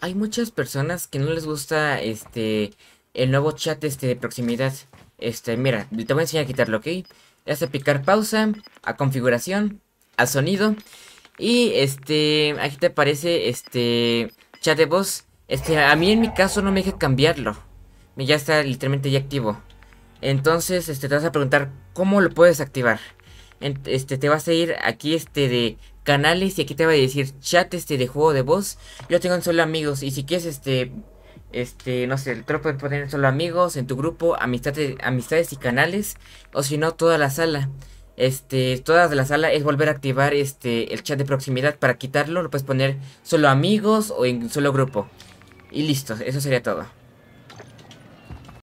hay muchas personas que no les gusta este el nuevo chat este de proximidad. Este, mira, te voy a enseñar a quitarlo, ¿ok? Le hace picar pausa, a configuración, a sonido. Y este, aquí te aparece este chat de voz. Este, a mí en mi caso no me deja cambiarlo. Ya está literalmente ya activo. Entonces, este, te vas a preguntar cómo lo puedes activar. Este, te vas a ir aquí este de canales y aquí te va a decir chat este de juego de voz. Yo tengo en solo amigos y si quieres este, este, no sé, el tropo puedes poner solo amigos, en tu grupo, amistades, amistades y canales o si no toda la sala. Este, todas la sala es volver a activar este el chat de proximidad para quitarlo, lo puedes poner solo amigos o en solo grupo. Y listo, eso sería todo.